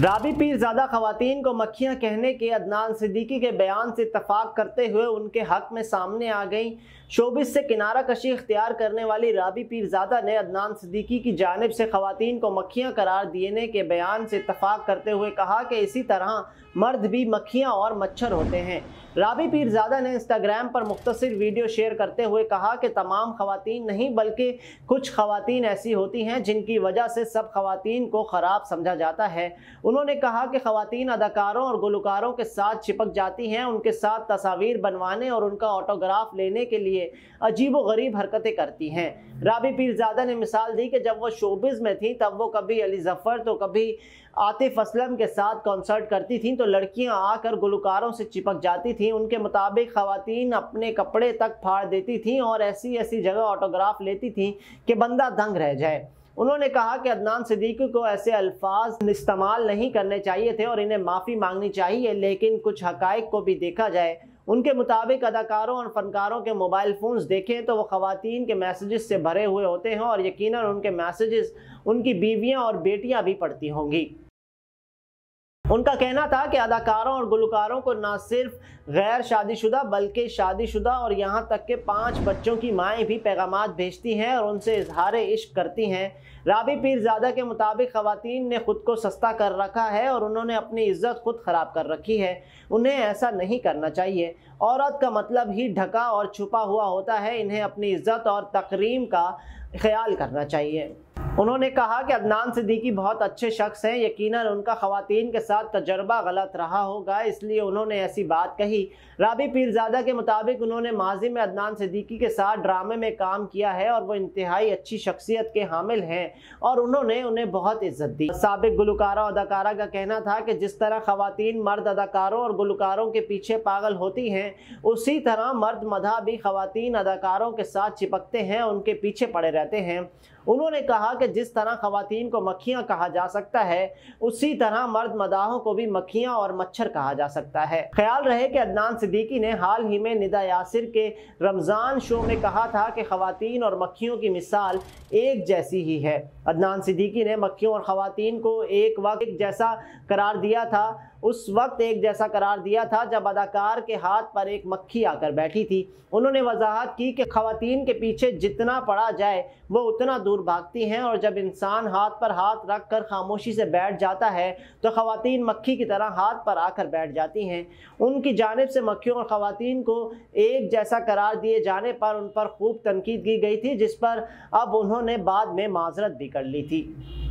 राबी पीरजादा खातन को मक्खियाँ कहने के अदनान सिद्दीकी के बयान से इतफाक करते हुए उनके हक में सामने आ गई शोबिस से किनारा कशी इख्तियार करने वाली राबी पीरजादा ने अदनान सिद्दीकी की जानब से खातन को मक्खियाँ करार देने के बयान से इतफाक करते हुए कहा कि इसी तरह मर्द भी मक्खियाँ और मच्छर होते हैं राबी पीरजादा ने इंस्टाग्राम पर मुख्तर वीडियो शेयर करते हुए कहा कि तमाम खातन नहीं बल्कि कुछ खातन ऐसी होती हैं जिनकी वजह से सब खातन को ख़राब समझा जाता है उन्होंने कहा कि खातन अदाकारों और गुलकारों के साथ चिपक जाती हैं उनके साथ तस्वीर बनवाने और उनका ऑटोग्राफ लेने के लिए अजीब गरीब हरकतें करती हैं राबी पीरजादा ने मिसाल दी कि जब वो शोबिज़ में थी तब वो कभी अली जफ़र तो कभी आतिफ असलम के साथ कॉन्सर्ट करती थी तो लड़कियां आकर गुलकारों से चिपक जाती थीं उनके मुताबिक खातन अपने कपड़े तक फाड़ देती थीं और ऐसी ऐसी जगह ऑटोग्राफ लेती थीं कि बंदा दंग रह जाए उन्होंने कहा कि अदनान सिद्दीकी को ऐसे अल्फाज इस्तेमाल नहीं करने चाहिए थे और इन्हें माफ़ी मांगनी चाहिए लेकिन कुछ हकाइक को भी देखा जाए उनके मुताबिक अदाकारों और फनकारों के मोबाइल फ़ोन्स देखें तो वो खुतिन के मैसेजेस से भरे हुए होते हैं और यकीनन उनके मैसेजेस उनकी बीवियां और बेटियां भी पढ़ती होंगी उनका कहना था कि अदाकारों और गुलकारों को ना सिर्फ गैर शादीशुदा बल्कि शादीशुदा और यहाँ तक के पांच बच्चों की माएँ भी पैगाम भेजती हैं और उनसे इजहार इश्क करती हैं राबी पीरजादा के मुताबिक ख़वातीन ने ख़ुद को सस्ता कर रखा है और उन्होंने अपनी इज्जत खुद ख़राब कर रखी है उन्हें ऐसा नहीं करना चाहिए औरत का मतलब ही ढका और छुपा हुआ होता है इन्हें अपनी इज्जत और तकरीम का ख्याल करना चाहिए उन्होंने कहा कि अदनान सिद्दीकी बहुत अच्छे शख्स हैं यकीनन उनका ख़वातीन के साथ तजर्बा गलत रहा होगा इसलिए उन्होंने ऐसी बात कही राबी पीरजादा के मुताबिक उन्होंने माजी में अदनान सिद्दीकी के साथ ड्रामे में काम किया है और वो इंतहाई अच्छी शख्सियत के हामिल हैं और उन्होंने उन्हें बहुत इज्जत दी सबक गुलकारा अदाकारा का कहना था कि जिस तरह ख़वातीन मर्द अदाकारों और गुलकारों के पीछे पागल होती हैं उसी तरह मर्द मदा भी ख़वातीन अदाकारों के साथ चिपकते हैं उनके पीछे पड़े रहते हैं उन्होंने कहा कि जिस तरह खातन को मक्खियाँ कहा जा सकता है उसी तरह मर्द मदाहों को भी मक्खियाँ और मच्छर कहा जा सकता है ख्याल रहे कि अदनान सिद्दीकी ने हाल ही में निदा यासिर के रमज़ान शो में कहा था कि खातन और मक्खियों की मिसाल एक जैसी ही है अदनान सिद्दीकी ने मक्खियों और खातन को एक वक्त एक जैसा करार दिया था उस वक्त एक जैसा करार दिया था जब अदाकार के हाथ पर एक मक्खी आकर बैठी थी उन्होंने वजाहत की कि खातन के पीछे जितना पड़ा जाए वो उतना दूर भागती हैं और जब इंसान हाथ पर हाथ रख कर खामोशी से बैठ जाता है तो खातन मक्खी की तरह हाथ पर आकर बैठ जाती हैं उनकी जानब से मक्खियों और ख़वान को एक जैसा करार दिए जाने पर उन पर खूब तनकीद की गई थी जिस पर अब उन्होंने बाद में माजरत भी कर ली थी